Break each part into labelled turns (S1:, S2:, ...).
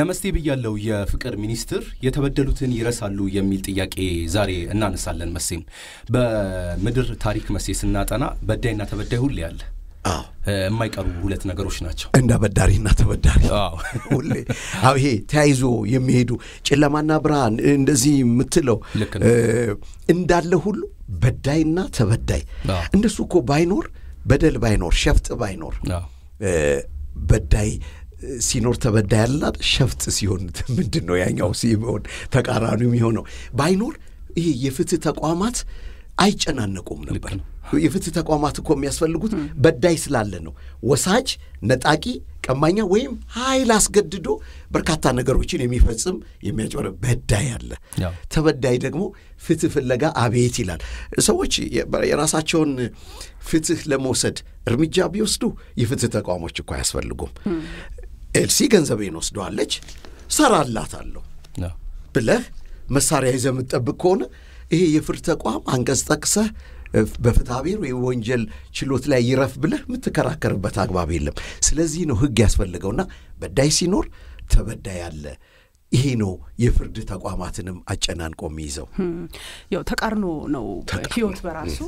S1: ነመስቴ ብያለው የፍቅር ሚኒስትር የተበደሉትን ይረሳሉ የሚል ጥያቄ ዛሬ እናነሳለን። መሴም በምድር ታሪክ መሴ ስናጠና በዳይና ተበዳይ
S2: ሁሌ አለ። የማይቀሩ ሁለት ነገሮች ናቸው እንደ በዳሪና ተበዳሪ ሁሌ ይሄ ተያይዞ የሚሄዱ ጨለማና ብርሃን እንደዚህ የምትለው እንዳለ ሁሉ በዳይና ተበዳይ እንደሱ እኮ ባይኖር በደል ባይኖር ሸፍጥ ባይኖር በዳይ ሲኖር ተበዳ ያላት ሸፍጥ ሲሆን ምንድን ነው ያኛው ሲሆን ተቃራኒ የሚሆነው ባይኖር ይሄ የፍትህ ተቋማት አይጨናነቁም ነበር የፍትህ ተቋማት እኮ የሚያስፈልጉት በዳይ ስላለ ነው ወሳጅ ነጣቂ ቀማኛ ወይም ሀይል አስገድዶ በርካታ ነገሮችን የሚፈጽም የሚያጭበረ በዳይ አለ ተበዳይ ደግሞ ፍትህ ፍለጋ አቤት ይላል ሰዎች የራሳቸውን ፍትህ ለመውሰድ እርምጃ ቢወስዱ የፍትህ ተቋሞች እኳ አያስፈልጉም ኤልሲ ገንዘቤን ወስደዋለች ሰራላታለሁ ብለህ መሳሪያ ይዘ የምትጠብቅ ከሆነ ይሄ የፍርድ ተቋም አንቀጽ ጠቅሰህ በፍትሐብሔር ወይ ወንጀል ችሎት ላይ ይረፍ ብለህ የምትከራከርበት አግባብ የለም። ስለዚህ ነው ህግ ያስፈልገውና በዳይ ሲኖር ተበዳይ አለ። ይሄ ነው የፍርድ ተቋማትንም አጨናንቆ የሚይዘው። ያው ተቃርኖ ነው ህይወት በራሱ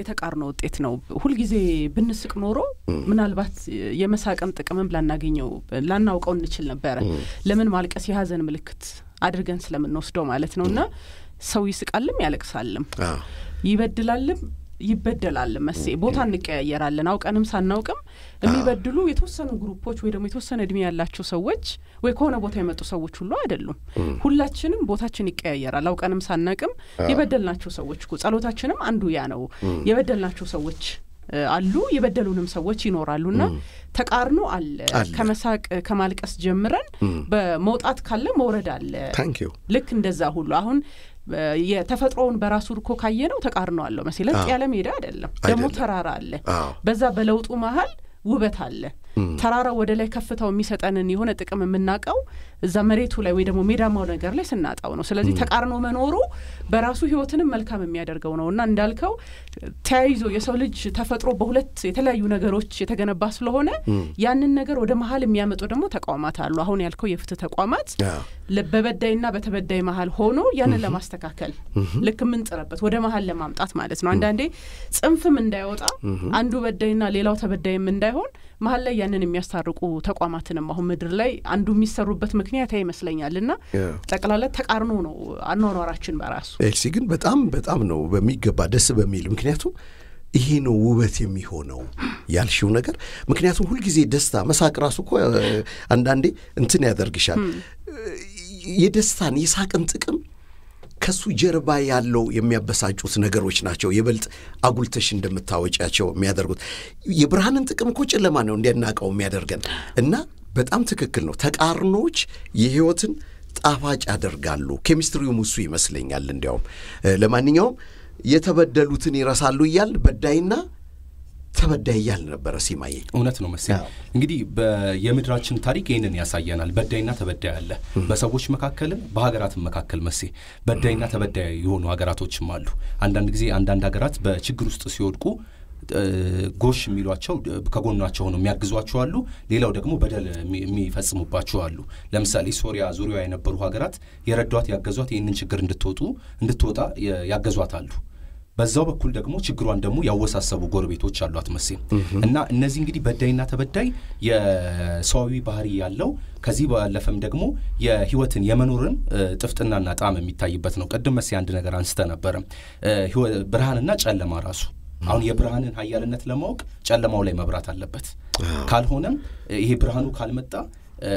S2: የተቃርኖ ውጤት ነው።
S3: ሁልጊዜ ብንስቅ ኖሮ ምናልባት የመሳቅን ጥቅምም ላናገኘው ላናውቀው እንችል ነበረ። ለምን ማልቀስ የሀዘን ምልክት አድርገን ስለምንወስደው ማለት ነው እና ሰው ይስቃልም ያለቅሳልም ይበድላልም ይበደላል መሴ ቦታ እንቀያየራለን። አውቀንም ሳናውቅም የሚበድሉ የተወሰኑ ግሩፖች ወይ ደግሞ የተወሰነ እድሜ ያላቸው ሰዎች ወይ ከሆነ ቦታ የመጡ ሰዎች ሁሉ አይደሉም። ሁላችንም ቦታችን ይቀያየራል። አውቀንም ሳናቅም የበደልናቸው ሰዎች ጸሎታችንም አንዱ ያ ነው። የበደልናቸው ሰዎች አሉ፣ የበደሉንም ሰዎች ይኖራሉ ና ተቃርኖ አለ። ከመሳቅ ከማልቀስ ጀምረን በመውጣት ካለ መውረድ አለ። ልክ እንደዛ ሁሉ አሁን የተፈጥሮውን በራሱ እርኮ ካየ ነው ተቃርነዋለሁ መሲለጥ ያለ ሜዳ አይደለም ደግሞ ተራራ አለ። በዛ በለውጡ መሀል ውበት አለ። ተራራው ወደ ላይ ከፍታው የሚሰጠንን የሆነ ጥቅም የምናውቀው እዛ መሬቱ ላይ ወይ ደግሞ ሜዳማው ነገር ላይ ስናጣው ነው። ስለዚህ ተቃርኖ መኖሩ በራሱ ህይወትንም መልካም የሚያደርገው ነው እና እንዳልከው ተያይዞ የሰው ልጅ ተፈጥሮ በሁለት የተለያዩ ነገሮች የተገነባ ስለሆነ ያንን ነገር ወደ መሀል የሚያመጡ ደግሞ ተቋማት አሉ። አሁን ያልከው የፍትህ ተቋማት በበዳይና በተበዳይ መሀል ሆኖ ያንን ለማስተካከል ልክ የምንጥረበት ወደ መሀል ለማምጣት ማለት ነው። አንዳንዴ ጽንፍም እንዳይወጣ አንዱ በዳይና ሌላው ተበዳይም እንዳይሆን መሀል ላይ ያንን የሚያስታርቁ ተቋማትንም አሁን ምድር ላይ አንዱ የሚሰሩበት ምክንያት ይመስለኛል እና ጠቅላላ ተቃርኖ ነው አኗኗራችን በራሱ
S2: ኤልሲ ግን በጣም በጣም ነው በሚገባ ደስ በሚል ምክንያቱም ይሄ ነው ውበት የሚሆነው ያልሽው ነገር። ምክንያቱም ሁልጊዜ ደስታ መሳቅ ራሱ እኮ አንዳንዴ እንትን ያደርግሻል የደስታን የሳቅን ጥቅም ከሱ ጀርባ ያለው የሚያበሳጩት ነገሮች ናቸው ይበልጥ አጉልተሽ እንደምታወጫቸው የሚያደርጉት። የብርሃንን ጥቅም እኮ ጨለማ ነው እንዲናቀው የሚያደርገን እና በጣም ትክክል ነው። ተቃርኖች የህይወትን ጣፋጭ ያደርጋሉ። ኬሚስትሪውም እሱ ይመስለኛል። እንዲያውም ለማንኛውም የተበደሉትን ይረሳሉ እያል በዳይና ተበዳይ እያል ነበረ ሲማዬ።
S1: እውነት ነው መስ እንግዲህ የምድራችን ታሪክ ይህንን ያሳየናል። በዳይና ተበዳይ አለ በሰዎች መካከልም በሀገራትም መካከል መሴ በዳይና ተበዳይ የሆኑ ሀገራቶችም አሉ። አንዳንድ ጊዜ አንዳንድ ሀገራት በችግር ውስጥ ሲወድቁ ጎሽ የሚሏቸው ከጎናቸው ሆነው የሚያግዟቸው አሉ። ሌላው ደግሞ በደል የሚፈጽሙባቸው አሉ። ለምሳሌ ሶሪያ ዙሪያ የነበሩ ሀገራት የረዷት ያገዟት ይህንን ችግር እንድትወጡ እንድትወጣ ያገዟት አሉ። በዛው በኩል ደግሞ ችግሯን ደግሞ ያወሳሰቡ ጎረቤቶች አሏት መሴ እና እነዚህ እንግዲህ በዳይና ተበዳይ የሰዋዊ ባህሪ ያለው ከዚህ ባለፈም ደግሞ የህይወትን የመኖርን ጥፍጥናና ጣም የሚታይበት ነው። ቅድም መሴ አንድ ነገር አንስተ ነበረ፣ ብርሃንና ጨለማ ራሱ አሁን የብርሃንን ሀያልነት ለማወቅ ጨለማው ላይ መብራት አለበት። ካልሆነም ይሄ ብርሃኑ ካልመጣ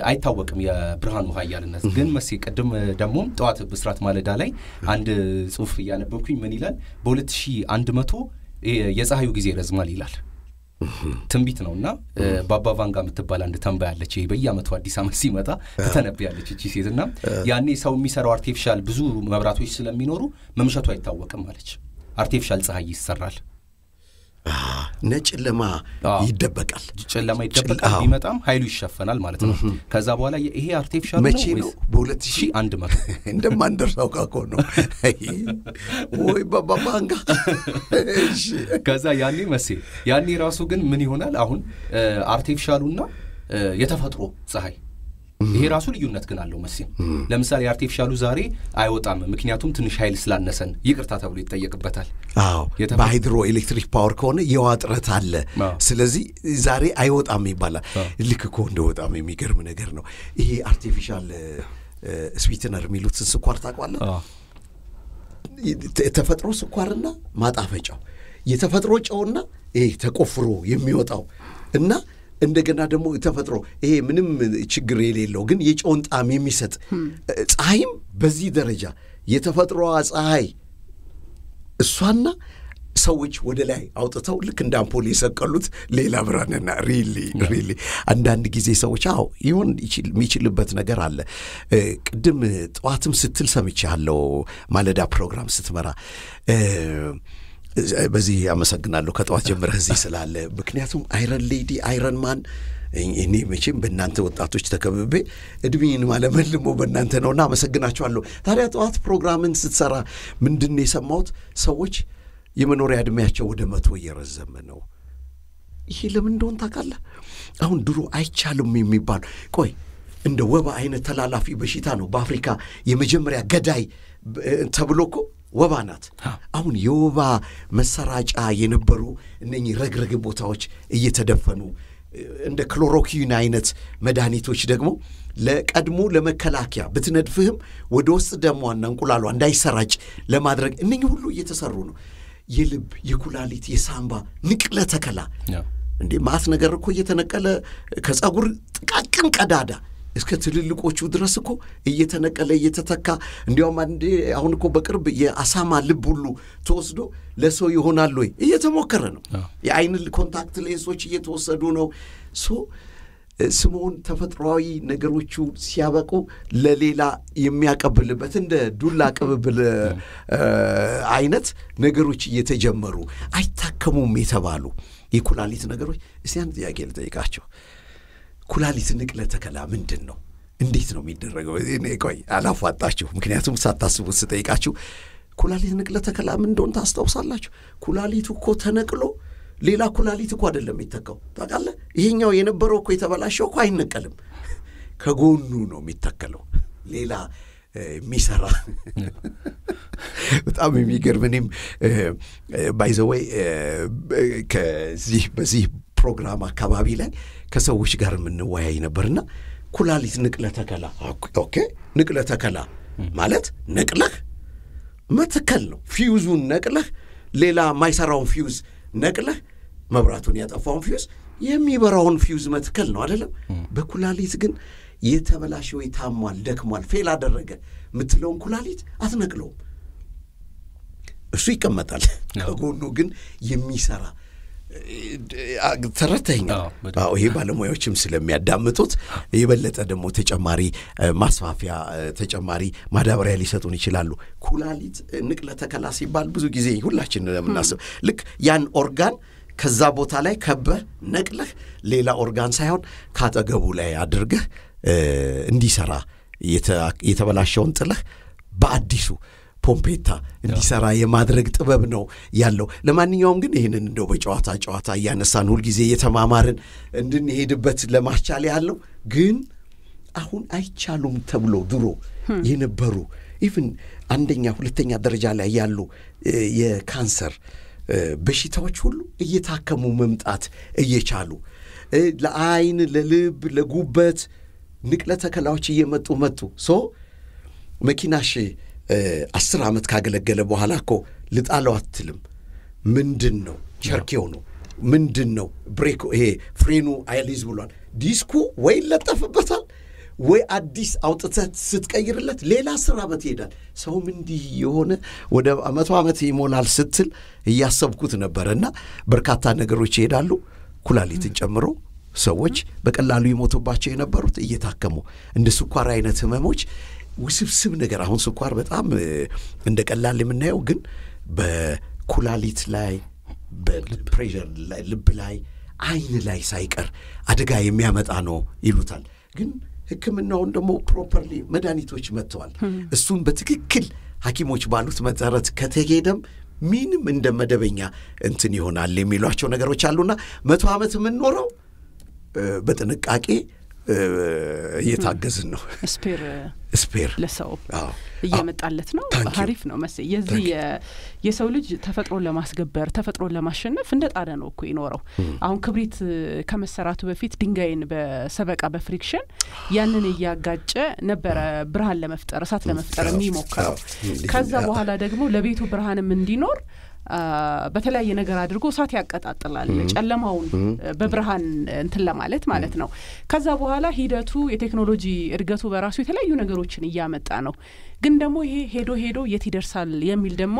S1: አይታወቅም የብርሃኑ ሀያልነት። ግን መስ ቅድም ደግሞ ጠዋት ብስራት ማለዳ ላይ አንድ ጽሁፍ እያነበብኩኝ ምን ይላል በ2100 የፀሐዩ ጊዜ ረዝማል ይላል። ትንቢት ነው እና በአባ ቫንጋ የምትባል አንድ ተንባያለች። በየአመቱ አዲስ አመት ሲመጣ ያለች እቺ ሴት እና ያኔ ሰው የሚሰራው አርቲፊሻል ብዙ መብራቶች ስለሚኖሩ መምሸቱ አይታወቅም አለች። አርቲፊሻል ፀሐይ ይሰራል ጨለማ ይደበቃል። ጨለማ ይደበቃል፣ ቢመጣም ኃይሉ ይሸፈናል ማለት ነው። ከዛ በኋላ ይሄ አርቲፊሻል መቼ ነው? በሁለት ሺ አንድ መቶ እንደማንደርሳው ካኮ ነው ወይ በባባንጋ ከዛ ያኔ መሴ ያኔ ራሱ ግን ምን ይሆናል አሁን አርቲፊሻሉና የተፈጥሮ ፀሐይ ይሄ ራሱ ልዩነት ግን አለው መሲ። ለምሳሌ አርቲፊሻሉ ዛሬ አይወጣም፣ ምክንያቱም ትንሽ ኃይል ስላነሰን ይቅርታ ተብሎ ይጠየቅበታል።
S2: አዎ በሃይድሮ ኤሌክትሪክ ፓወር ከሆነ የዋ ጥረት አለ። ስለዚህ ዛሬ አይወጣም ይባላል። ልክ እኮ እንደወጣም የሚገርም ነገር ነው ይሄ አርቲፊሻል ስዊትነር የሚሉትን ስኳር ታቋለ ተፈጥሮ ስኳርና ማጣፈጫው የተፈጥሮ ጨውና ይሄ ተቆፍሮ የሚወጣው እና እንደገና ደግሞ ተፈጥሮ ይሄ ምንም ችግር የሌለው ግን የጨውን ጣዕም የሚሰጥ ፀሐይም በዚህ ደረጃ የተፈጥሮዋ ፀሐይ እሷና ሰዎች ወደ ላይ አውጥተው ልክ እንደ አምፖል የሰቀሉት ሌላ ብርሃንና ሪሊ ሪሊ አንዳንድ ጊዜ ሰዎች አዎ ይሆን የሚችልበት ነገር አለ። ቅድም ጠዋትም ስትል ሰምቻለሁ፣ ማለዳ ፕሮግራም ስትመራ በዚህ አመሰግናለሁ ከጠዋት ጀምረህ እዚህ ስላለ። ምክንያቱም አይረን ሌዲ አይረን ማን እኔ መቼም በእናንተ ወጣቶች ተከብቤ እድሜን ማለመልሞ በእናንተ ነውና አመሰግናችኋለሁ። ታዲያ ጠዋት ፕሮግራምን ስትሰራ ምንድን የሰማሁት ሰዎች የመኖሪያ እድሜያቸው ወደ መቶ እየረዘመ ነው። ይሄ ለምን እንደሆን ታውቃለህ? አሁን ድሮ አይቻልም የሚባል ቆይ እንደ ወባ አይነት ተላላፊ በሽታ ነው በአፍሪካ የመጀመሪያ ገዳይ ተብሎ እኮ ወባ ናት። አሁን የወባ መሰራጫ የነበሩ እነኚህ ረግረግ ቦታዎች እየተደፈኑ እንደ ክሎሮኪን አይነት መድኃኒቶች ደግሞ ለቀድሞ ለመከላከያ ብትነድፍህም ወደ ውስጥ ደሟና እንቁላሏ እንዳይሰራጭ ለማድረግ እነኚህ ሁሉ እየተሰሩ ነው። የልብ፣ የኩላሊት፣ የሳምባ ንቅለ ተከላ እንዴ ማት ነገር እኮ እየተነቀለ ከጸጉር ጥቃቅን ቀዳዳ እስከ ትልልቆቹ ድረስ እኮ እየተነቀለ እየተተካ እንዲያውም አንድ አሁን እኮ በቅርብ የአሳማ ልብ ሁሉ ተወስዶ ለሰው ይሆናል ወይ እየተሞከረ ነው። የአይን ኮንታክት ሌንሶች እየተወሰዱ ነው። ሶ ስምዖን ተፈጥሯዊ ነገሮቹ ሲያበቁ ለሌላ የሚያቀብልበት እንደ ዱላ ቅብብል አይነት ነገሮች እየተጀመሩ አይታከሙም የተባሉ የኩላሊት ነገሮች እስቲ አንድ ጥያቄ ልጠይቃቸው። ኩላሊት ንቅለ ተከላ ምንድን ነው? እንዴት ነው የሚደረገው? ቆይ አላፏጣችሁ። ምክንያቱም ሳታስቡት ስጠይቃችሁ ኩላሊት ንቅለ ተከላ ምን እንደሆን ታስታውሳላችሁ? ኩላሊቱ እኮ ተነቅሎ ሌላ ኩላሊት እኮ አይደለም የሚተካው ታውቃለህ። ይሄኛው የነበረው እኮ የተበላሸው እኮ አይነቀልም፣ ከጎኑ ነው የሚተከለው ሌላ የሚሰራ በጣም የሚገርም እኔም ባይዘወይ ከዚህ በዚህ ፕሮግራም አካባቢ ላይ ከሰዎች ጋር የምንወያይ ነበርና ኩላሊት ንቅለ ተከላ ኦኬ፣ ንቅለ ተከላ ማለት ነቅለህ መትከል ነው። ፊውዙን ነቅለህ ሌላ ማይሰራውን ፊውዝ ነቅለህ መብራቱን ያጠፋውን ፊውዝ የሚበራውን ፊውዝ መትከል ነው አይደለም። በኩላሊት ግን ወይ ታሟል፣ ደክሟል፣ ፌል አደረገ የምትለውን ኩላሊት አትነቅለውም። እሱ ይቀመጣል። ከጎኑ ግን የሚሰራ ተረተኛ ይሄ ባለሙያዎችም ስለሚያዳምጡት የበለጠ ደግሞ ተጨማሪ ማስፋፊያ ተጨማሪ ማዳበሪያ ሊሰጡን ይችላሉ። ኩላሊት ንቅለ ተከላ ሲባል ብዙ ጊዜ ሁላችን እንደምናስብ ልክ ያን ኦርጋን ከዛ ቦታ ላይ ከበህ ነቅለህ ሌላ ኦርጋን ሳይሆን ካጠገቡ ላይ አድርገህ እንዲሰራ የተበላሸውን ጥለህ በአዲሱ ፖምፔታ እንዲሰራ የማድረግ ጥበብ ነው ያለው። ለማንኛውም ግን ይህንን እንደው በጨዋታ ጨዋታ እያነሳን ሁልጊዜ እየተማማርን እንድንሄድበት ለማስቻል ያለው ግን አሁን አይቻሉም ተብሎ ድሮ hm. የነበሩ ኢቭን አንደኛ ሁለተኛ ደረጃ ላይ ያሉ የካንሰር በሽታዎች ሁሉ እየታከሙ መምጣት እየቻሉ ለአይን፣ ለልብ፣ ለጉበት ንቅለ ተከላዎች እየመጡ መጡ። ሶ መኪናሽ አስር ዓመት ካገለገለ በኋላ እኮ ልጣለው አትልም። ምንድን ነው ቸርኬው ነው ምንድን ነው ብሬክ ይሄ ፍሬኑ አይሊዝ ብሏል። ዲስኩ ወይ ይለጠፍበታል ወይ አዲስ አውጥተህ ስትቀይርለት ሌላ አስር ዓመት ይሄዳል። ሰውም እንዲህ የሆነ ወደ መቶ ዓመት ይሞላል ስትል እያሰብኩት ነበረ እና በርካታ ነገሮች ይሄዳሉ ኩላሊትን ጨምሮ ሰዎች በቀላሉ ይሞቱባቸው የነበሩት እየታከሙ እንደ ስኳር አይነት ህመሞች ውስብስብ ነገር አሁን ስኳር በጣም እንደ ቀላል የምናየው ግን በኩላሊት ላይ በፕሬር ልብ ላይ አይን ላይ ሳይቀር አደጋ የሚያመጣ ነው ይሉታል ግን ህክምናውን ደግሞ ፕሮፐርሊ መድኃኒቶች መጥተዋል እሱን በትክክል ሐኪሞች ባሉት መጠረት ከተሄደም ምንም እንደ መደበኛ እንትን ይሆናል የሚሏቸው ነገሮች አሉና መቶ ዓመት የምንኖረው በጥንቃቄ እየታገዝን ነው። ስፔር ስፔር
S3: ለሰው እየመጣለት ነው። አሪፍ ነው መስ የዚህ የሰው ልጅ ተፈጥሮን ለማስገበር ተፈጥሮን ለማሸነፍ እንደ ጣደ ነው እኮ ይኖረው። hmm. አሁን ክብሪት ከመሰራቱ በፊት ድንጋይን በሰበቃ በፍሪክሽን ያንን እያጋጨ ነበረ ብርሃን ለመፍጠር እሳት ለመፍጠር hmm. የሚሞክረው። hmm. ከዛ በኋላ ደግሞ ለቤቱ ብርሃንም እንዲኖር በተለያየ ነገር አድርጎ እሳት ያቀጣጥላል። ጨለማውን በብርሃን እንትን ለማለት ማለት ነው። ከዛ በኋላ ሂደቱ የቴክኖሎጂ እድገቱ በራሱ የተለያዩ ነገሮችን እያመጣ ነው። ግን ደግሞ ይሄ ሄዶ ሄዶ የት ይደርሳል የሚል ደግሞ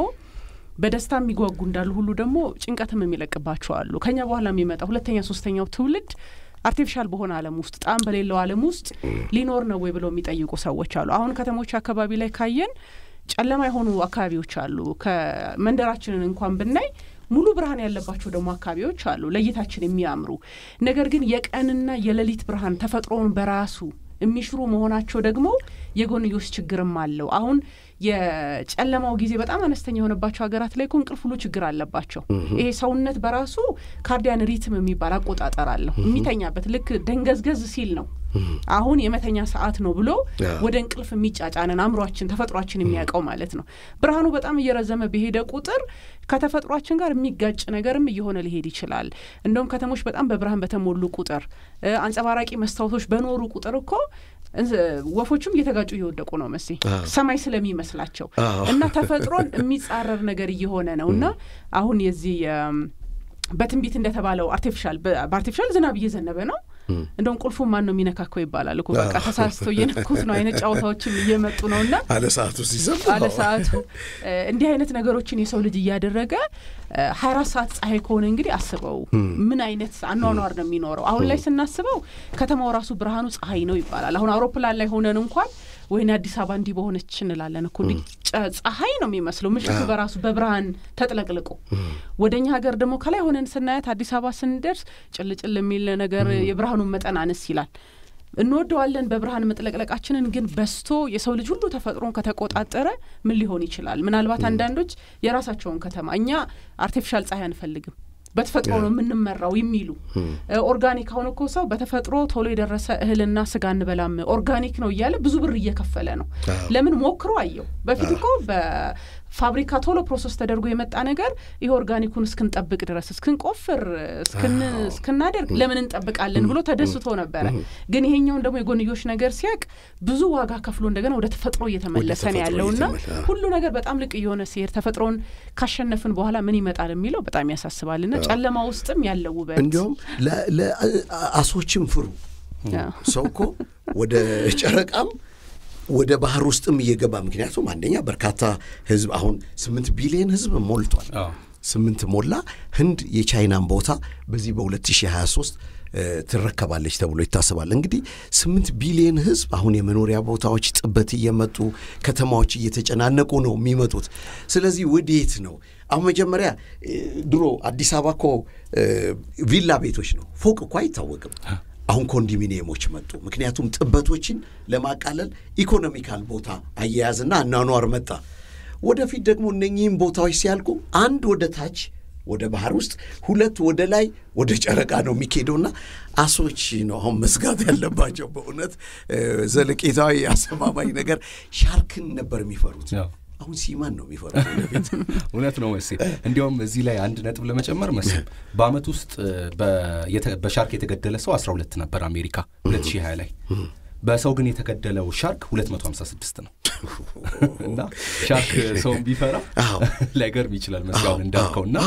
S3: በደስታ የሚጓጉ እንዳሉ ሁሉ ደግሞ ጭንቀትም የሚለቅባቸው አሉ። ከኛ በኋላ የሚመጣ ሁለተኛ ሶስተኛው ትውልድ አርቲፊሻል በሆነ ዓለም ውስጥ ጣም በሌለው ዓለም ውስጥ ሊኖር ነው ወይ ብለው የሚጠይቁ ሰዎች አሉ። አሁን ከተሞች አካባቢ ላይ ካየን ጨለማ የሆኑ አካባቢዎች አሉ። ከመንደራችንን እንኳን ብናይ ሙሉ ብርሃን ያለባቸው ደግሞ አካባቢዎች አሉ፣ ለእይታችን የሚያምሩ ነገር ግን የቀንና የሌሊት ብርሃን ተፈጥሮውን በራሱ የሚሽሩ መሆናቸው ደግሞ የጎንዮሽ ችግርም አለው። አሁን የጨለማው ጊዜ በጣም አነስተኛ የሆነባቸው ሀገራት ላይ እኮ እንቅልፍ ሁሉ ችግር አለባቸው። ይሄ ሰውነት በራሱ ካርዲያን ሪትም የሚባል አቆጣጠር አለው። የሚተኛበት ልክ ደንገዝገዝ ሲል ነው አሁን የመተኛ ሰዓት ነው ብሎ ወደ እንቅልፍ የሚጫጫንን አእምሯችን ተፈጥሯችን የሚያውቀው ማለት ነው። ብርሃኑ በጣም እየረዘመ በሄደ ቁጥር ከተፈጥሯችን ጋር የሚጋጭ ነገርም እየሆነ ሊሄድ ይችላል። እንደውም ከተሞች በጣም በብርሃን በተሞሉ ቁጥር፣ አንጸባራቂ መስታወቶች በኖሩ ቁጥር እኮ ወፎቹም እየተጋጩ እየወደቁ ነው መስ ሰማይ ስለሚመስላቸው እና ተፈጥሮን የሚጻረር ነገር እየሆነ ነው እና አሁን የዚህ በትንቢት እንደተባለው አርቲፊሻል በአርቲፊሻል ዝናብ እየዘነበ ነው እንደውም ቁልፉ ማን ነው የሚነካከው ይባላል እኮ በቃ ተሳስቶ እየነኩት ነው አይነት ጨዋታዎችም እየመጡ ነው ና አለ ሰዓቱ ሲዘም አለ እንዲህ አይነት ነገሮችን የሰው ልጅ እያደረገ ሀያ አራት ሰዓት ፀሐይ ከሆነ እንግዲህ አስበው ምን አይነት አኗኗር ነው የሚኖረው። አሁን ላይ ስናስበው ከተማው ራሱ ብርሃኑ ፀሐይ ነው ይባላል። አሁን አውሮፕላን ላይ ሆነን እንኳን ወይኔ አዲስ አበባ እንዲህ በሆነች እንላለን እኮ ፀሐይ ነው የሚመስለው ምሽቱ በራሱ በብርሃን ተጥለቅልቆ። ወደ እኛ ሀገር ደግሞ ከላይ ሆነን ስናያት አዲስ አበባ ስንደርስ ጭልጭል የሚል ነገር የብርሃኑን መጠን አነስ ይላል። እንወደዋለን በብርሃን መጥለቅለቃችንን፣ ግን በስቶ የሰው ልጅ ሁሉ ተፈጥሮን ከተቆጣጠረ ምን ሊሆን ይችላል? ምናልባት አንዳንዶች የራሳቸውን ከተማ እኛ አርቲፊሻል ፀሐይ አንፈልግም በተፈጥሮ ነው የምንመራው የሚሉ ኦርጋኒክ አሁን እኮ ሰው በተፈጥሮ ቶሎ የደረሰ እህልና ስጋ እንበላም ኦርጋኒክ ነው እያለ ብዙ ብር እየከፈለ ነው። ለምን ሞክሮ አየው። በፊት እኮ ፋብሪካ ቶሎ ፕሮሰስ ተደርጎ የመጣ ነገር ይህ ኦርጋኒኩን እስክንጠብቅ ድረስ እስክንቆፍር እስክናደርግ ለምን እንጠብቃለን ብሎ ተደስቶ ነበረ። ግን ይሄኛውን ደግሞ የጎንዮሽ ነገር ሲያቅ ብዙ ዋጋ ከፍሎ እንደገና ወደ ተፈጥሮ እየተመለሰ ነው ያለውና ሁሉ ነገር በጣም ልቅ እየሆነ ሲሄድ ተፈጥሮን ካሸነፍን በኋላ ምን ይመጣል የሚለው በጣም ና ጨለማ ውስጥም ያለው ውበት እንዲሁም
S2: ፍሩ ሰው እኮ ወደ ጨረቃም ወደ ባህር ውስጥም እየገባ ምክንያቱም አንደኛ በርካታ ህዝብ አሁን ስምንት ቢሊየን ህዝብ ሞልቷል። ስምንት ሞላ። ህንድ የቻይናን ቦታ በዚህ በ2023 ትረከባለች ተብሎ ይታሰባል። እንግዲህ ስምንት ቢሊዮን ህዝብ አሁን የመኖሪያ ቦታዎች ጥበት እየመጡ ከተማዎች እየተጨናነቁ ነው የሚመጡት። ስለዚህ ወዴት ነው አሁን መጀመሪያ ድሮ አዲስ አበባ ኮ ቪላ ቤቶች ነው ፎቅ እኳ አይታወቅም። አሁን ኮንዶሚኒየሞች መጡ። ምክንያቱም ጥበቶችን ለማቃለል ኢኮኖሚካል ቦታ አያያዝና አናኗር መጣ። ወደፊት ደግሞ እነኚህም ቦታዎች ሲያልቁ አንድ ወደ ታች ወደ ባህር ውስጥ ሁለት ወደ ላይ ወደ ጨረቃ ነው የሚካሄደውና አሶች ነው አሁን መዝጋት ያለባቸው። በእውነት ዘለቄታዊ አሰማማኝ ነገር ሻርክን ነበር የሚፈሩት። አሁን ሲማን ነው የሚፈራ
S1: እውነት ነው መሴ እንዲያውም እዚህ ላይ አንድ ነጥብ ለመጨመር መስ በአመት ውስጥ በሻርክ የተገደለ ሰው አስራ ሁለት ነበር አሜሪካ ሁለት ሺህ ሀያ ላይ በሰው ግን የተገደለው ሻርክ 256 ነው እና ሻርክ ሰውን ቢፈራ ላይገርም ይችላል መስጋውን እንዳልከው እና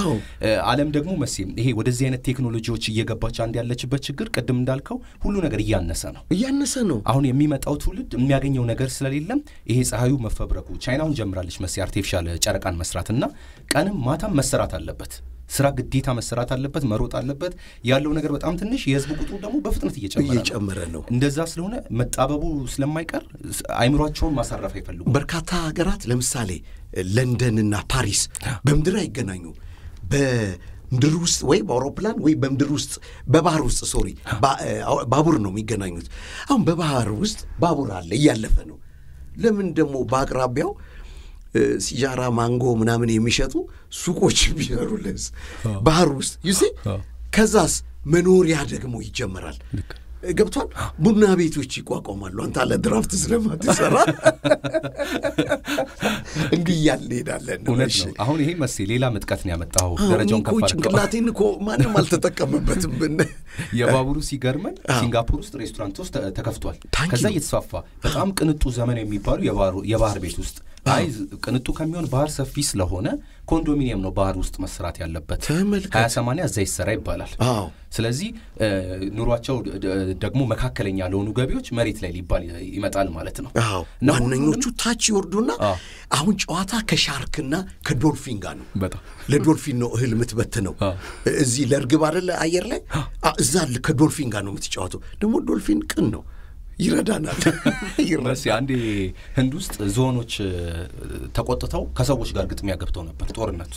S1: አለም ደግሞ መሴ ይሄ ወደዚህ አይነት ቴክኖሎጂዎች እየገባች አንድ ያለችበት ችግር ቅድም እንዳልከው ሁሉ ነገር እያነሰ ነው እያነሰ ነው አሁን የሚመጣው ትውልድ የሚያገኘው ነገር ስለሌለም ይሄ ፀሐዩ መፈብረኩ ቻይናውን ጀምራለች መሴ አርቲፊሻል ጨረቃን መስራት እና ቀንም ማታም መሰራት አለበት ስራ ግዴታ መሰራት አለበት፣ መሮጥ አለበት። ያለው ነገር በጣም ትንሽ፣ የህዝብ ቁጥሩ ደግሞ በፍጥነት እየጨመረ ነው። እንደዛ ስለሆነ መጣበቡ ስለማይቀር
S2: አይምሯቸውን ማሳረፍ አይፈልጉ በርካታ ሀገራት ለምሳሌ ለንደንና ፓሪስ በምድር አይገናኙ ምድር ውስጥ ወይ በአውሮፕላን ወይ በምድር ውስጥ በባህር ውስጥ ሶሪ ባቡር ነው የሚገናኙት። አሁን በባህር ውስጥ ባቡር አለ እያለፈ ነው። ለምን ደግሞ በአቅራቢያው ሲጃራ፣ ማንጎ ምናምን የሚሸጡ ሱቆች ቢኖሩለስ ባህር ውስጥ ዩሴ ከዛስ መኖሪያ ደግሞ ይጀምራል ገብቷል። ቡና ቤቶች ይቋቋማሉ። አንተ አለ ድራፍት ስለማትሰራ እንግዲህ እያልን እንሄዳለን። እውነት
S1: ነው። አሁን ይሄ መስ ሌላ መጥቀት ነው ያመጣው። ደረጃውን ከፍ ጭንቅላቴን እኮ ማንም አልተጠቀምበትም። ብን የባቡሩ ሲገርመን ሲንጋፖር ውስጥ ሬስቶራንት ውስጥ ተከፍቷል። ከዛ እየተስፋፋ በጣም ቅንጡ ዘመን የሚባሉ የባህር ቤት ውስጥ አይ ቅንጡ ከሚሆን ባህር ሰፊ ስለሆነ ኮንዶሚኒየም ነው ባህር ውስጥ መሰራት ያለበት ሀያ ሰማንያ እዛ ይሰራ ይባላል። ስለዚህ ኑሯቸው ደግሞ መካከለኛ ለሆኑ ገቢዎች መሬት ላይ ሊባል ይመጣል
S2: ማለት ነው። ዋነኞቹ ታች ይወርዱና አሁን ጨዋታ ከሻርክና ከዶልፊን ጋር ነው። በጣም ለዶልፊን ነው እህል ነው። እዚህ ለእርግብ አደለ አየር ላይ እዛ ከዶልፊን ጋር ነው የምትጫወተው። ደግሞ ዶልፊን ቅን ነው። ይረዳናል። አንዴ ህንድ ውስጥ ዞኖች ተቆጥተው ከሰዎች ጋር ግጥሚያ ገብተው
S1: ነበር። ጦርነቱ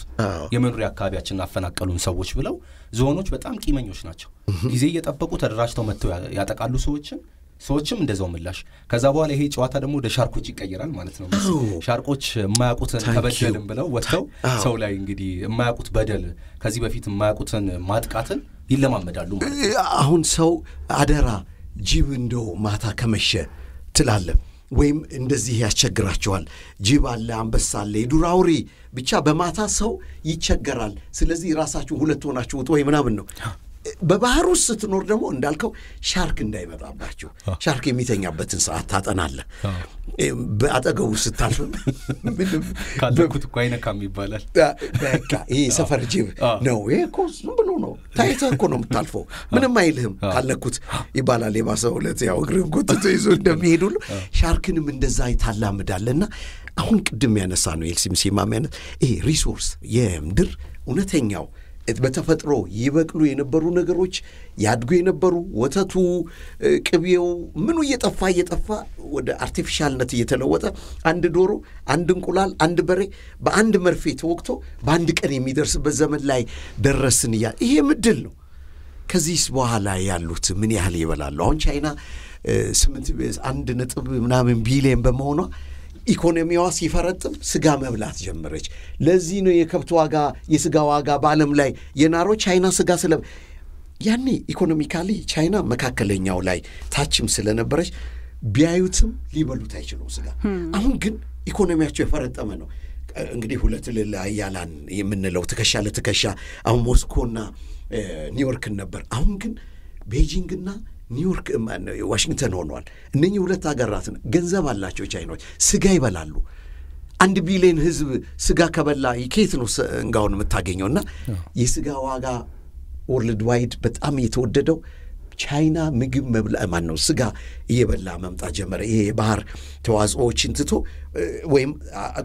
S1: የመኖሪያ አካባቢያችን አፈናቀሉን ሰዎች ብለው ዞኖች በጣም ቂመኞች ናቸው። ጊዜ እየጠበቁ ተደራጅተው መጥተው ያጠቃሉ ሰዎችን። ሰዎችም እንደዛው ምላሽ። ከዛ በኋላ ይሄ ጨዋታ ደግሞ ወደ ሻርኮች ይቀየራል ማለት ነው። ሻርቆች የማያውቁትን ተበደልን ብለው ወጥተው ሰው ላይ እንግዲህ የማያውቁት በደል ከዚህ በፊት የማያውቁትን ማጥቃትን ይለማመዳሉ።
S2: አሁን ሰው አደራ ጅብ እንደው ማታ ከመሸ ትላለ ወይም እንደዚህ ያስቸግራቸዋል። ጅብ አለ፣ አንበሳ አለ፣ የዱር አውሬ ብቻ በማታ ሰው ይቸገራል። ስለዚህ ራሳችሁ ሁለት ሆናችሁ ውጡ ወይ ምናምን ነው በባህር ውስጥ ስትኖር ደግሞ እንዳልከው ሻርክ እንዳይመጣባችሁ ሻርክ የሚተኛበትን ሰዓት ታጠናለ። በአጠገቡ ስታልፍ ካለኩት እኮ አይነካም ይባላል። በቃ ይህ ሰፈር ጅብ ነው። ይሄ እኮ ዝም ብሎ ነው ታይተህ እኮ ነው የምታልፈው። ምንም አይልህም ካለኩት ይባላል። የባሰው ዕለት ያው እግርህን ጎትቶ ይዞ እንደሚሄድ ሁሉ ሻርክንም እንደዛ ይታላምዳልና አሁን ቅድም ያነሳ ነው ኤልሲም ሲማም ያነት ይሄ ሪሶርስ የምድር እውነተኛው በተፈጥሮ ይበቅሉ የነበሩ ነገሮች ያድጉ የነበሩ ወተቱ፣ ቅቤው፣ ምኑ እየጠፋ እየጠፋ ወደ አርቲፊሻልነት እየተለወጠ አንድ ዶሮ፣ አንድ እንቁላል፣ አንድ በሬ በአንድ መርፌ ተወቅቶ በአንድ ቀን የሚደርስበት ዘመን ላይ ደረስን እያ ይሄ ምድል ነው። ከዚህስ በኋላ ያሉት ምን ያህል ይበላሉ? አሁን ቻይና ስምንት አንድ ነጥብ ምናምን ቢሊየን በመሆኗ ኢኮኖሚዋ ሲፈረጥም ስጋ መብላት ጀመረች። ለዚህ ነው የከብት ዋጋ የስጋ ዋጋ በዓለም ላይ የናሮ ቻይና ስጋ ስለ ያኔ ኢኮኖሚካሊ ቻይና መካከለኛው ላይ ታችም ስለነበረች ቢያዩትም ሊበሉት አይችሉም ስጋ። hmm. አሁን ግን ኢኮኖሚያቸው የፈረጠመ ነው። እንግዲህ ሁለት ልል አያላን የምንለው ትከሻ ለትከሻ አሁን ሞስኮና ኒውዮርክን ነበር። አሁን ግን ቤጂንግና ኒውዮርክ ዋሽንግተን ሆኗል። እነኚህ ሁለት ሀገራት ገንዘብ አላቸው። ቻይኖች ስጋ ይበላሉ። አንድ ቢሊዮን ህዝብ ስጋ ከበላ ከየት ነው እንጋውን የምታገኘው? እና የስጋ ዋጋ ወርልድ ዋይድ በጣም የተወደደው ቻይና ምግብ መብላ ማን ነው ስጋ እየበላ መምጣት ጀመረ። ይሄ የባህር ተዋጽኦዎችን ትቶ ወይም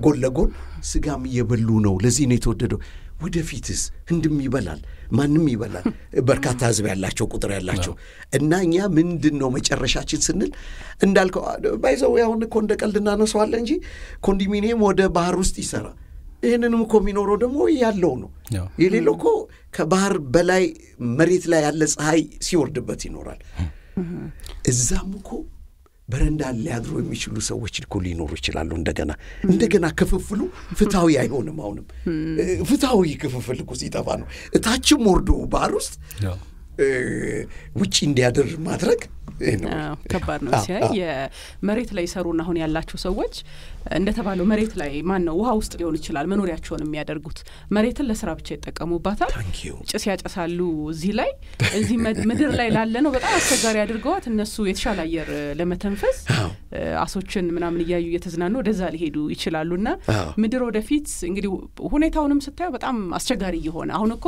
S2: ጎን ለጎን ስጋም እየበሉ ነው። ለዚህ ነው የተወደደው። ወደፊትስ ህንድም ይበላል፣ ማንም ይበላል፣ በርካታ ህዝብ ያላቸው ቁጥር ያላቸው እና እኛ ምንድን ነው መጨረሻችን ስንል እንዳልከው ባይዘው ያሁን እኮ እንደ ቀልድ እናነሰዋለን እንጂ ኮንዶሚኒየም ወደ ባህር ውስጥ ይሰራ ይህንንም እኮ የሚኖረው ደግሞ ያለው ነው። የሌለው እኮ ከባህር በላይ መሬት ላይ ያለ ፀሐይ ሲወርድበት ይኖራል። እዛም እኮ በረንዳ ሊያድሮ የሚችሉ ሰዎች እኮ ሊኖሩ ይችላሉ። እንደገና እንደገና ክፍፍሉ ፍትሐዊ አይሆንም። አሁንም ፍትሐዊ ክፍፍል እኮ ሲጠፋ ነው እታችም ወርዶ ባህር ውስጥ ውጪ እንዲያድር ማድረግ ከባድ ነው። ሲያይ የመሬት ላይ
S3: ይሰሩና አሁን ያላቸው ሰዎች እንደተባለው መሬት ላይ ማን ነው ውሃ ውስጥ ሊሆን ይችላል መኖሪያቸውን የሚያደርጉት መሬትን ለስራ ብቻ ይጠቀሙባታል። ጭስ ያጨሳሉ። እዚህ ላይ እዚህ ምድር ላይ ላለ ነው በጣም አስቸጋሪ አድርገዋት እነሱ የተሻለ አየር ለመተንፈስ አሶችን ምናምን እያዩ እየተዝናኑ ወደዛ ሊሄዱ ና ምድር ወደፊት እንግዲህ ሁኔታውንም ስታየው በጣም አስቸጋሪ እየሆነ አሁን እኮ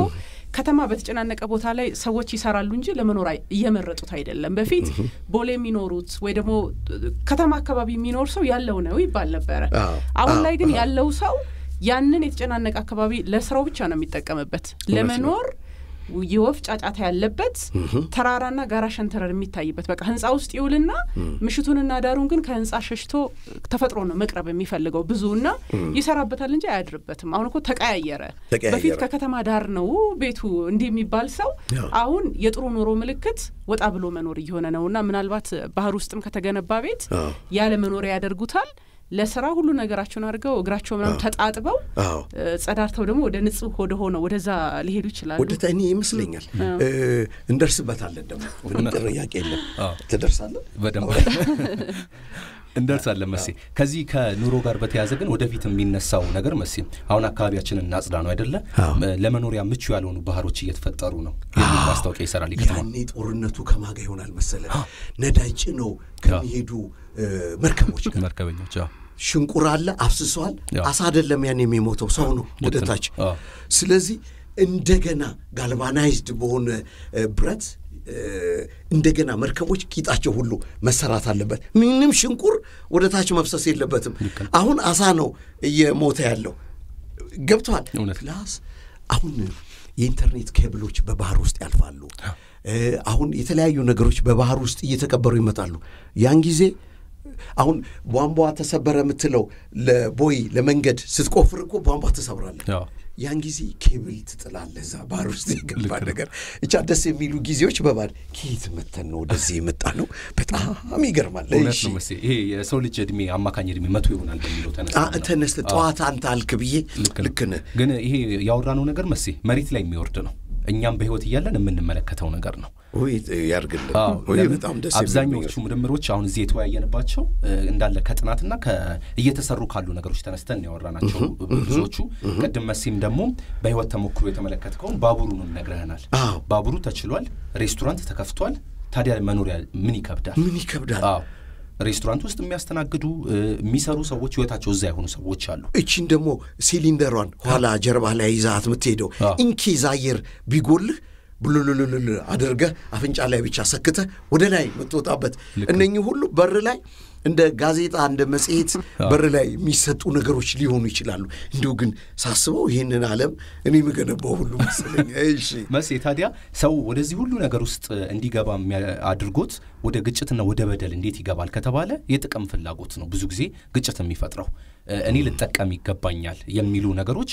S3: ከተማ በተጨናነቀ ቦታ ላይ ሰዎች ይሰራሉ እንጂ ለመኖር እየመረጡት አይደለም። በፊት ቦሌ የሚኖሩት ወይ ደግሞ ከተማ አካባቢ የሚኖር ሰው ያለው ነው ይባል ነበረ። አሁን ላይ ግን ያለው ሰው ያንን የተጨናነቀ አካባቢ ለስራው ብቻ ነው የሚጠቀምበት ለመኖር የወፍ ጫጫታ ያለበት ተራራና ጋራ ሸንተረር የሚታይበት በቃ ህንፃ ውስጥ ይውልና ምሽቱንና ዳሩን ግን ከህንፃ ሸሽቶ ተፈጥሮ ነው መቅረብ የሚፈልገው ብዙና ይሰራበታል እንጂ አያድርበትም። አሁን እኮ ተቀያየረ። በፊት ከከተማ ዳር ነው ቤቱ እንዲህ የሚባል ሰው አሁን የጥሩ ኑሮ ምልክት ወጣ ብሎ መኖር እየሆነ ነው እና ምናልባት ባህር ውስጥም ከተገነባ ቤት ያለ መኖሪያ ያደርጉታል። ለስራ ሁሉ ነገራቸውን አድርገው እግራቸው ምናም ተጣጥበው ጸዳርተው ደግሞ ወደ ንጹህ ወደ ሆነው ወደዛ ሊሄዱ ይችላሉ። ወደ
S2: እኔ ይመስለኛል እንደርስበታለን። ደግሞ ምንም ጥያቄ የለም። ትደርሳለን በደንብ
S1: እንደርሳለን መሴ። ከዚህ ከኑሮ ጋር በተያዘ ግን ወደፊት የሚነሳው ነገር መሴ፣ አሁን አካባቢያችንን እናጽዳ ነው አይደለ? ለመኖሪያ ምቹ ያልሆኑ ባህሮች እየተፈጠሩ ነው የሚል ማስታወቂያ ይሰራል።
S2: ያኔ ጦርነቱ ከማጋ ይሆናል መሰለ ነዳጅ ነው ከሚሄዱ መርከቦች መርከበኞች ሽንቁር አለ አፍስሰዋል። አሳ አይደለም ያን የሚሞተው ሰው ነው ወደታች። ስለዚህ እንደገና ጋልቫናይዝድ በሆነ ብረት እንደገና መርከቦች ቂጣቸው ሁሉ መሰራት አለበት። ምንም ሽንቁር ወደ ታች መፍሰስ የለበትም። አሁን አሳ ነው እየሞተ ያለው። ገብተዋል። ፕላስ አሁን የኢንተርኔት ኬብሎች በባህር ውስጥ ያልፋሉ። አሁን የተለያዩ ነገሮች በባህር ውስጥ እየተቀበሩ ይመጣሉ። ያን ጊዜ አሁን ቧንቧ ተሰበረ የምትለው ለቦይ ለመንገድ ስትቆፍር እኮ ቧንቧ ተሰብራለ ያን ጊዜ ኬብል ትጥላለ እዛ ባህር ውስጥ የገባ ነገር እቻ ደስ የሚሉ ጊዜዎች በባል ከየት መተን ነው ወደዚህ የመጣ ነው። በጣም ይገርማል።
S1: ይሄ የሰው ልጅ እድሜ አማካኝ እድሜ መቶ ይሆናል በሚለው
S2: ተነስ ጠዋት አንተ አልክ ብዬ ልክን
S1: ግን ይሄ ያወራነው ነገር መሴ መሬት ላይ የሚወርድ ነው እኛም በህይወት እያለን የምንመለከተው ነገር ነው።
S2: ያርግልን። አብዛኛዎቹ
S1: ምርምሮች አሁን እዚህ የተወያየንባቸው እንዳለ ከጥናትና እየተሰሩ ካሉ ነገሮች ተነስተን ያወራናቸው ብዙዎቹ። ቅድም መሲም ደግሞ በህይወት ተሞክሮ የተመለከትከውን ባቡሩንም ነግረህናል። ባቡሩ ተችሏል፣ ሬስቶራንት ተከፍቷል። ታዲያ መኖሪያ ምን ይከብዳል? ምን ይከብዳል? ሬስቶራንት ውስጥ የሚያስተናግዱ
S2: የሚሰሩ ሰዎች ህይወታቸው እዛ የሆኑ ሰዎች አሉ። እቺን ደግሞ ሲሊንደሯን ኋላ ጀርባ ላይ ይዛት የምትሄደው ኢንኬዝ አየር ቢጎልህ ብሉልልልል አድርገህ አፍንጫ ላይ ብቻ ሰክተህ ወደ ላይ የምትወጣበት እነኚህ ሁሉ በር ላይ እንደ ጋዜጣ እንደ መጽሔት በር ላይ የሚሰጡ ነገሮች ሊሆኑ ይችላሉ። እንዲሁ ግን ሳስበው ይህንን ዓለም እኔ የምገነባው ሁሉ መሰለኝ። እሺ ታዲያ ሰው ወደዚህ ሁሉ ነገር ውስጥ
S1: እንዲገባ አድርጎት ወደ ግጭትና ወደ በደል እንዴት ይገባል ከተባለ የጥቅም ፍላጎት ነው ብዙ ጊዜ ግጭት የሚፈጥረው። እኔ ልጠቀም ይገባኛል የሚሉ ነገሮች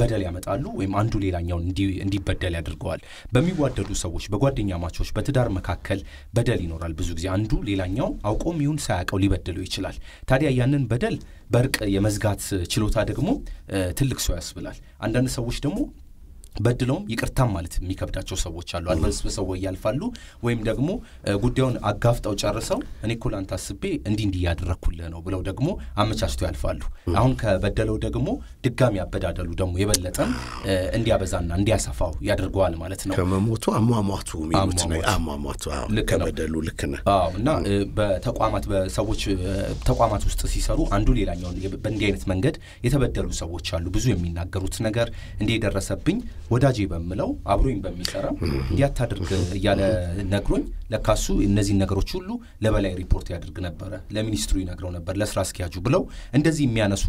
S1: በደል ያመጣሉ ወይም አንዱ ሌላኛውን እንዲበደል ያደርገዋል። በሚዋደዱ ሰዎች፣ በጓደኛ ማቾች፣ በትዳር መካከል በደል ይኖራል። ብዙ ጊዜ አንዱ ሌላኛው አውቆም ይሁን ሳያውቀው ሊበድሉ ይችላል። ታዲያ ያንን በደል በእርቅ የመዝጋት ችሎታ ደግሞ ትልቅ ሰው ያስብላል። አንዳንድ ሰዎች ደግሞ በድለውም ይቅርታም ማለት የሚከብዳቸው ሰዎች አሉ። አድበስብሰው ያልፋሉ ወይም ደግሞ ጉዳዩን አጋፍጠው ጨርሰው እኔ እኮ ለአንተ አስቤ እንዲህ እንዲህ እያደረግኩልህ ነው ብለው ደግሞ አመቻችቶ ያልፋሉ። አሁን ከበደለው ደግሞ ድጋሚ ያበዳደሉ ደግሞ የበለጠም እንዲያበዛና እንዲያሰፋው ያደርገዋል ማለት ነው።
S2: ከመሞቱ አሟሟቱ የሚሉት
S1: አሟሟቱ ከበደሉ ልክ ነህ። እና በተቋማት በሰዎች ተቋማት ውስጥ ሲሰሩ አንዱ ሌላኛውን በእንዲህ አይነት መንገድ የተበደሉ ሰዎች አሉ። ብዙ የሚናገሩት ነገር እንዲህ የደረሰብኝ ወዳጅ በምለው አብሮኝ በሚሰራ እንዲያታድርግ እያለ ነግሮኝ ለካሱ እነዚህን ነገሮች ሁሉ ለበላይ ሪፖርት ያደርግ ነበረ፣ ለሚኒስትሩ ይነግረው ነበር፣ ለስራ አስኪያጁ ብለው እንደዚህ የሚያነሱ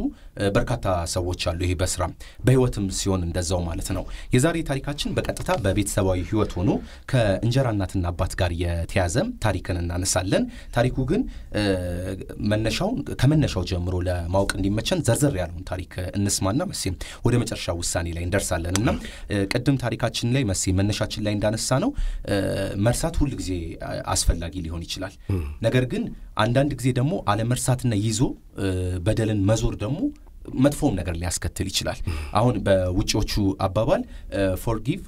S1: በርካታ ሰዎች አሉ። ይሄ በስራ በህይወትም ሲሆን እንደዛው ማለት ነው። የዛሬ ታሪካችን በቀጥታ በቤተሰባዊ ህይወት ሆኖ ከእንጀራ እናትና አባት ጋር የተያዘም ታሪክን እናነሳለን። ታሪኩ ግን መነሻውን ከመነሻው ጀምሮ ለማወቅ እንዲመቸን ዘርዘር ያለውን ታሪክ እንስማና መሴም ወደ መጨረሻ ውሳኔ ላይ እንደርሳለን እና ቅድም ታሪካችን ላይ መሴ መነሻችን ላይ እንዳነሳ ነው መርሳት ሁል ጊዜ አስፈላጊ ሊሆን ይችላል። ነገር ግን አንዳንድ ጊዜ ደግሞ አለመርሳትና ይዞ በደልን መዞር ደግሞ መጥፎም ነገር ሊያስከትል ይችላል። አሁን በውጭዎቹ አባባል ፎርጊቭ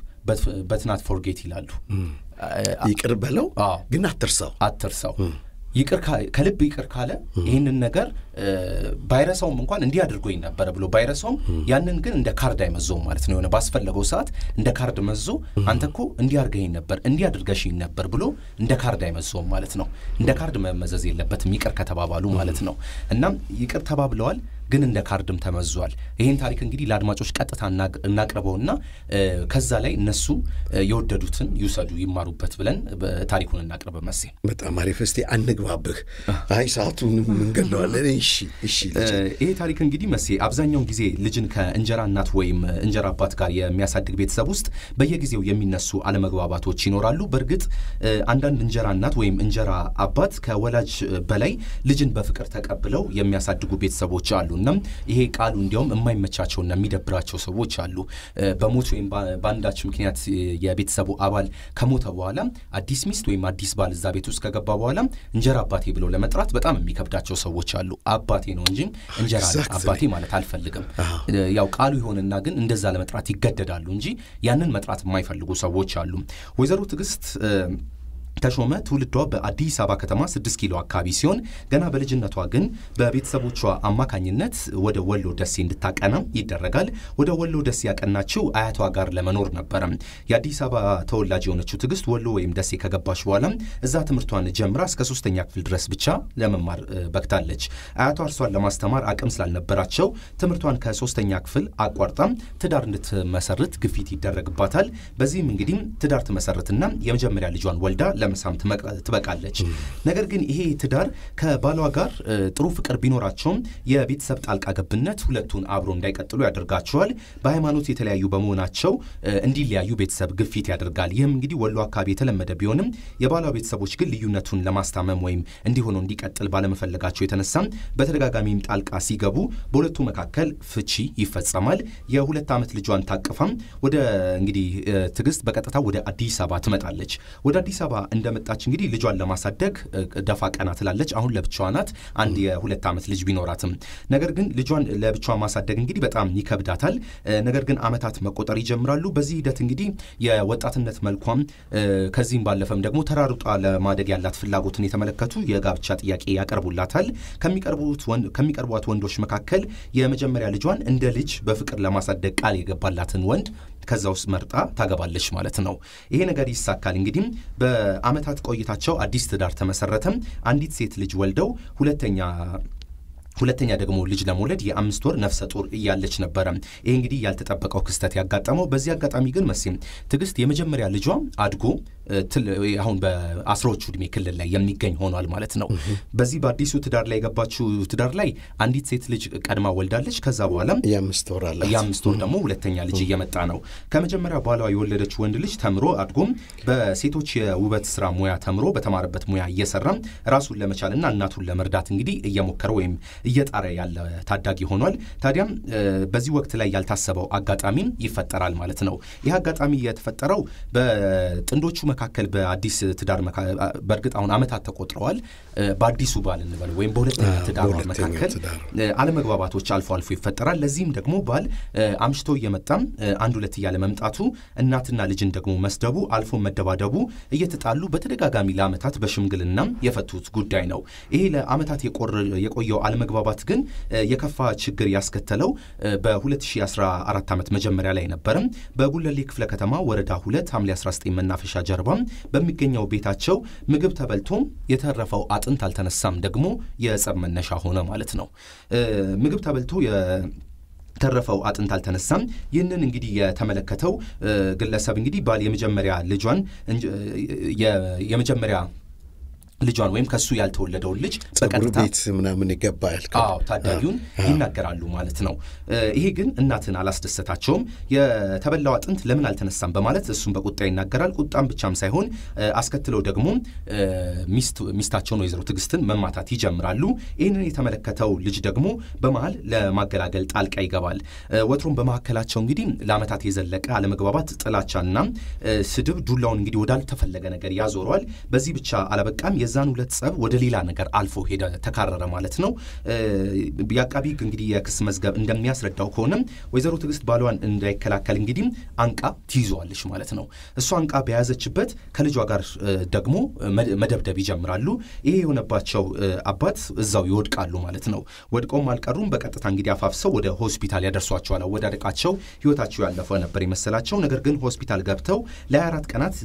S1: በትናት ፎርጌት ይላሉ። ይቅር በለው ግን አትርሰው አትርሰው ከልብ ይቅር ካለ ይህንን ነገር ባይረሳውም እንኳን እንዲህ አድርጎኝ ነበረ ብሎ ባይረሳውም ያንን ግን እንደ ካርድ አይመዘውም ማለት ነው። የሆነ ባስፈለገው ሰዓት እንደ ካርድ መዞ አንተ እኮ እንዲህ አድርገኝ ነበር፣ እንዲህ አድርገሽኝ ነበር ብሎ እንደ ካርድ አይመዘውም ማለት ነው። እንደ ካርድ መመዘዝ የለበትም ይቅር ከተባባሉ ማለት ነው። እናም ይቅር ተባብለዋል። ግን እንደ ካርድም ተመዟል። ይህን ታሪክ እንግዲህ ለአድማጮች ቀጥታ እናቅርበውና ከዛ ላይ እነሱ የወደዱትን ይውሰዱ፣ ይማሩበት ብለን ታሪኩን እናቅርብ። መሴ
S2: በጣም አሪፍ። እስቲ አንግባብህ። አይ ሰዓቱን እንገለዋለን።
S1: እሺ፣ እሺ። ይሄ ታሪክ እንግዲህ መሴ አብዛኛውን ጊዜ ልጅን ከእንጀራ እናት ወይም እንጀራ አባት ጋር የሚያሳድግ ቤተሰብ ውስጥ በየጊዜው የሚነሱ አለመግባባቶች ይኖራሉ። በእርግጥ አንዳንድ እንጀራ እናት ወይም እንጀራ አባት ከወላጅ በላይ ልጅን በፍቅር ተቀብለው የሚያሳድጉ ቤተሰቦች አሉ። ነውና ይሄ ቃሉ እንዲያውም የማይመቻቸውና የሚደብራቸው ሰዎች አሉ። በሞት ወይም በአንዳች ምክንያት የቤተሰቡ አባል ከሞተ በኋላ አዲስ ሚስት ወይም አዲስ ባል እዛ ቤት ውስጥ ከገባ በኋላ እንጀራ አባቴ ብለው ለመጥራት በጣም የሚከብዳቸው ሰዎች አሉ። አባቴ ነው እንጂ እንጀራ አባቴ ማለት አልፈልግም። ያው ቃሉ ይሆንና ግን እንደዛ ለመጥራት ይገደዳሉ እንጂ ያንን መጥራት የማይፈልጉ ሰዎች አሉ። ወይዘሮ ትግስት ተሾመ ትውልዷ በአዲስ አበባ ከተማ 6 ኪሎ አካባቢ ሲሆን ገና በልጅነቷ ግን በቤተሰቦቿ አማካኝነት ወደ ወሎ ደሴ እንድታቀና ይደረጋል። ወደ ወሎ ደሴ ያቀናችው አያቷ ጋር ለመኖር ነበረ። የአዲስ አበባ ተወላጅ የሆነችው ትዕግስት ወሎ ወይም ደሴ ከገባች በኋላ እዛ ትምህርቷን ጀምራ እስከ ሶስተኛ ክፍል ድረስ ብቻ ለመማር በክታለች። አያቷ እርሷን ለማስተማር አቅም ስላልነበራቸው ትምህርቷን ከሶስተኛ ክፍል አቋርጣ ትዳር እንድትመሰርት ግፊት ይደረግባታል። በዚህም እንግዲህ ትዳር ትመሰርትና የመጀመሪያ ልጇን ወልዳ ለምሳም ትበቃለች። ነገር ግን ይሄ ትዳር ከባሏ ጋር ጥሩ ፍቅር ቢኖራቸውም የቤተሰብ ጣልቃ ገብነት ሁለቱን አብሮ እንዳይቀጥሉ ያደርጋቸዋል። በሃይማኖት የተለያዩ በመሆናቸው እንዲለያዩ ቤተሰብ ግፊት ያደርጋል። ይህም እንግዲህ ወሎ አካባቢ የተለመደ ቢሆንም የባሏ ቤተሰቦች ግን ልዩነቱን ለማስታመም ወይም እንዲሆነው እንዲቀጥል ባለመፈለጋቸው የተነሳ በተደጋጋሚም ጣልቃ ሲገቡ በሁለቱ መካከል ፍቺ ይፈጸማል። የሁለት ዓመት ልጇን ታቅፋም ወደ እንግዲህ ትግስት በቀጥታ ወደ አዲስ አበባ ትመጣለች። ወደ አዲስ አበባ እንደመጣች እንግዲህ ልጇን ለማሳደግ ደፋ ቀና ትላለች። አሁን ለብቻዋ ናት። አንድ የሁለት ዓመት ልጅ ቢኖራትም ነገር ግን ልጇን ለብቻዋ ማሳደግ እንግዲህ በጣም ይከብዳታል። ነገር ግን ዓመታት መቆጠር ይጀምራሉ። በዚህ ሂደት እንግዲህ የወጣትነት መልኳም ከዚህም ባለፈም ደግሞ ተራርጧ ለማደግ ያላት ፍላጎትን የተመለከቱ የጋብቻ ጥያቄ ያቀርቡላታል። ከሚቀርቧት ወንዶች መካከል የመጀመሪያ ልጇን እንደ ልጅ በፍቅር ለማሳደግ ቃል የገባላትን ወንድ ከዛ ውስጥ መርጣ ታገባለች ማለት ነው። ይሄ ነገር ይሳካል። እንግዲህ በአመታት ቆይታቸው አዲስ ትዳር ተመሰረተም። አንዲት ሴት ልጅ ወልደው ሁለተኛ ሁለተኛ ደግሞ ልጅ ለመውለድ የአምስት ወር ነፍሰ ጡር እያለች ነበረ። ይህ እንግዲህ ያልተጠበቀው ክስተት ያጋጠመው። በዚህ አጋጣሚ ግን መሲም ትግስት የመጀመሪያ ልጇ አድጎ አሁን በአስራዎቹ እድሜ ክልል ላይ የሚገኝ ሆኗል ማለት ነው። በዚህ በአዲሱ ትዳር ላይ የገባችው ትዳር ላይ አንዲት ሴት ልጅ ቀድማ ወልዳለች። ከዛ በኋላም የአምስት ወር አላት። የአምስት ወር ደግሞ ሁለተኛ ልጅ እየመጣ ነው። ከመጀመሪያ በኋላ የወለደች ወንድ ልጅ ተምሮ አድጎም በሴቶች የውበት ስራ ሙያ ተምሮ በተማረበት ሙያ እየሰራም ራሱን ለመቻልና እናቱን ለመርዳት እንግዲህ እየሞከረ ወይም እየጣረ ያለ ታዳጊ ሆኗል። ታዲያም በዚህ ወቅት ላይ ያልታሰበው አጋጣሚም ይፈጠራል ማለት ነው። ይህ አጋጣሚ የተፈጠረው በጥንዶቹ መካከል በአዲስ ትዳር በእርግጥ አሁን አመታት ተቆጥረዋል። በአዲሱ ባል እንበል ወይም በሁለተኛ ትዳር መካከል አለመግባባቶች አልፎ አልፎ ይፈጠራል። ለዚህም ደግሞ ባል አምሽቶ እየመጣም አንድ ሁለት እያለ መምጣቱ፣ እናትና ልጅን ደግሞ መስደቡ፣ አልፎ መደባደቡ እየተጣሉ በተደጋጋሚ ለአመታት በሽምግልናም የፈቱት ጉዳይ ነው። ይሄ ለአመታት የቆየው አለመግባባት ግን የከፋ ችግር ያስከተለው በ2014 ዓመት መጀመሪያ ላይ ነበርም በጉለሌ ክፍለ ከተማ ወረዳ ሁለት ሐምሌ 19 መናፈሻ ጀርባ አርባም በሚገኘው ቤታቸው ምግብ ተበልቶም የተረፈው አጥንት አልተነሳም ደግሞ የጸብ መነሻ ሆነ ማለት ነው። ምግብ ተበልቶ ተረፈው አጥንት አልተነሳም። ይህንን እንግዲህ የተመለከተው ግለሰብ እንግዲህ ባል የመጀመሪያ ልጇን የመጀመሪያ ልጇን ወይም ከሱ ያልተወለደውን ልጅ በቀጥታ ቤት
S2: ምናምን ይገባል።
S1: ታዳጊውን ይናገራሉ ማለት ነው። ይሄ ግን እናትን አላስደሰታቸውም። የተበላው አጥንት ለምን አልተነሳም በማለት እሱም በቁጣ ይናገራል። ቁጣም ብቻም ሳይሆን አስከትለው ደግሞ ሚስታቸውን ወይዘሮ ትግስትን መማታት ይጀምራሉ። ይህንን የተመለከተው ልጅ ደግሞ በመሀል ለማገላገል ጣልቃ ይገባል። ወትሮም በመካከላቸው እንግዲህ ለአመታት የዘለቀ አለመግባባት፣ ጥላቻና ስድብ ዱላውን እንግዲህ ወዳልተፈለገ ነገር ያዞረዋል። በዚህ ብቻ አላበቃም። የዛን ሁለት ጸብ ወደ ሌላ ነገር አልፎ ሄደ ተካረረ ማለት ነው። የአቃቢ ህግ እንግዲህ የክስ መዝገብ እንደሚያስረዳው ከሆነም ወይዘሮ ትዕግስት ባሏን እንዳይከላከል እንግዲህ አንቃ ትይዘዋለች ማለት ነው። እሷ አንቃ በያዘችበት ከልጇ ጋር ደግሞ መደብደብ ይጀምራሉ። ይሄ የሆነባቸው አባት እዛው ይወድቃሉ ማለት ነው። ወድቀውም አልቀሩም። በቀጥታ እንግዲህ አፋፍሰው ወደ ሆስፒታል ያደርሷቸዋል። አወዳደቃቸው ህይወታቸው ያለፈ ነበር የመሰላቸው። ነገር ግን ሆስፒታል ገብተው ለ24 ቀናት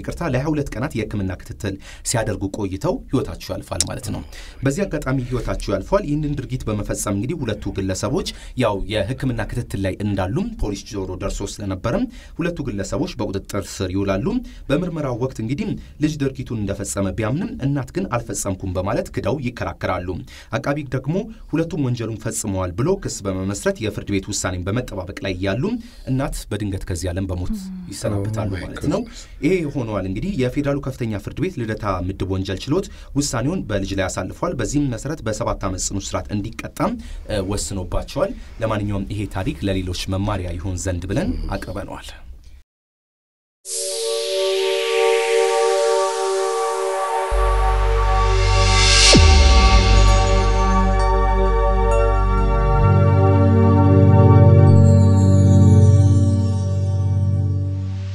S1: ይቅርታ ለ22 ቀናት የህክምና ክትትል ሲያደርጉ ቆይተው ህይወታቸው ያልፋል ማለት ነው። በዚህ አጋጣሚ ህይወታቸው ያልፏል። ይህንን ድርጊት በመፈጸም እንግዲህ ሁለቱ ግለሰቦች ያው የህክምና ክትትል ላይ እንዳሉም ፖሊስ ጆሮ ደርሶ ስለነበረም ሁለቱ ግለሰቦች በቁጥጥር ስር ይውላሉ። በምርመራው ወቅት እንግዲህ ልጅ ድርጊቱን እንደፈጸመ ቢያምንም እናት ግን አልፈጸምኩም በማለት ክደው ይከራከራሉ። አቃቢ ደግሞ ሁለቱም ወንጀሉን ፈጽመዋል ብሎ ክስ በመመስረት የፍርድ ቤት ውሳኔን በመጠባበቅ ላይ ያሉ እናት በድንገት ከዚህ ዓለም በሞት ይሰናበታሉ ማለት ነው። ይሄ ሆነዋል እንግዲህ የፌዴራሉ ከፍተኛ ፍርድ ቤት ልደታ ምድብ ወንጀል ወንጀል ችሎት ውሳኔውን በልጅ ላይ አሳልፏል። በዚህም መሰረት በሰባት ዓመት ጽኑ እስራት እንዲቀጣም ወስኖባቸዋል። ለማንኛውም ይሄ ታሪክ ለሌሎች መማሪያ ይሆን ዘንድ ብለን አቅርበነዋል።